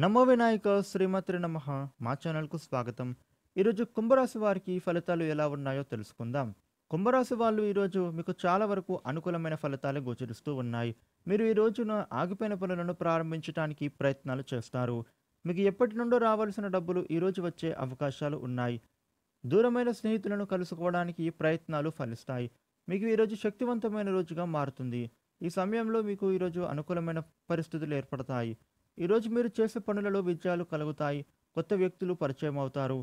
నమో వినాయక శ్రీమతి నమ మా ఛానల్కు స్వాగతం ఈరోజు కుంభరాశి వారికి ఫలితాలు ఎలా ఉన్నాయో తెలుసుకుందాం కుంభరాశి వాళ్ళు ఈరోజు మీకు చాలా వరకు అనుకూలమైన ఫలితాలు గోచరిస్తూ ఉన్నాయి మీరు ఈ రోజున ఆగిపోయిన పనులను ప్రారంభించడానికి ప్రయత్నాలు చేస్తారు మీకు ఎప్పటి నుండో రావాల్సిన డబ్బులు ఈరోజు వచ్చే అవకాశాలు ఉన్నాయి దూరమైన స్నేహితులను కలుసుకోవడానికి ప్రయత్నాలు ఫలిస్తాయి మీకు ఈరోజు శక్తివంతమైన రోజుగా మారుతుంది ఈ సమయంలో మీకు ఈరోజు అనుకూలమైన పరిస్థితులు ఏర్పడతాయి ఈరోజు మీరు చేసే పనులలో విజయాలు కలుగుతాయి కొత్త వ్యక్తులు పరిచయం అవుతారు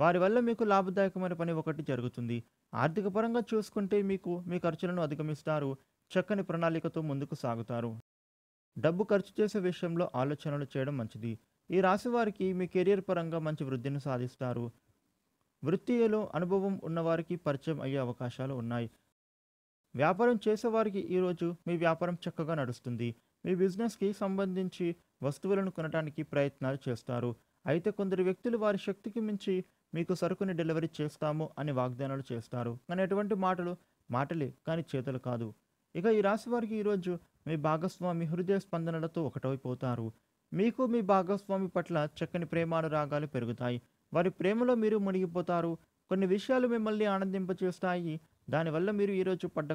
వారి వల్ల మీకు లాభదాయకమైన పని ఒకటి జరుగుతుంది ఆర్థిక పరంగా చూసుకుంటే మీకు మీ ఖర్చులను అధిగమిస్తారు చక్కని ప్రణాళికతో ముందుకు సాగుతారు డబ్బు ఖర్చు చేసే విషయంలో ఆలోచనలు చేయడం మంచిది ఈ రాశి వారికి మీ కెరియర్ పరంగా మంచి వృద్ధిని సాధిస్తారు వృత్తిలో అనుభవం ఉన్నవారికి పరిచయం అయ్యే అవకాశాలు ఉన్నాయి వ్యాపారం చేసేవారికి ఈరోజు మీ వ్యాపారం చక్కగా నడుస్తుంది మీ బిజినెస్కి సంబంధించి వస్తువులను కొనడానికి ప్రయత్నాలు చేస్తారు అయితే కొందరు వ్యక్తులు వారి శక్తికి మించి మీకు సరుకుని డెలివరీ చేస్తాము అని వాగ్దానాలు చేస్తారు కానీ ఎటువంటి మాటలు మాటలే కానీ చేతలు కాదు ఇక ఈ రాశి వారికి ఈరోజు మీ భాగస్వామి హృదయ స్పందనలతో ఒకటైపోతారు మీకు మీ భాగస్వామి పట్ల చక్కని ప్రేమానురాగాలు పెరుగుతాయి వారి ప్రేమలో మీరు మునిగిపోతారు కొన్ని విషయాలు మిమ్మల్ని ఆనందింపచేస్తాయి దానివల్ల మీరు ఈరోజు పడ్డ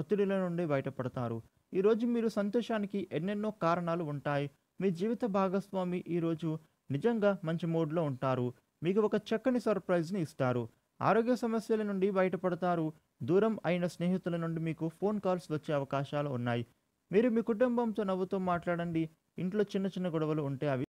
ఒత్తిడిల నుండి బయటపడతారు ఈరోజు మీరు సంతోషానికి ఎన్నెన్నో కారణాలు ఉంటాయి మీ జీవిత భాగస్వామి ఈరోజు నిజంగా మంచి మూడ్లో ఉంటారు మీకు ఒక చక్కని సర్ప్రైజ్ని ఇస్తారు ఆరోగ్య సమస్యల నుండి బయటపడతారు దూరం అయిన స్నేహితుల నుండి మీకు ఫోన్ కాల్స్ వచ్చే అవకాశాలు ఉన్నాయి మీరు మీ కుటుంబంతో నవ్వుతో మాట్లాడండి ఇంట్లో చిన్న చిన్న గొడవలు ఉంటే అవి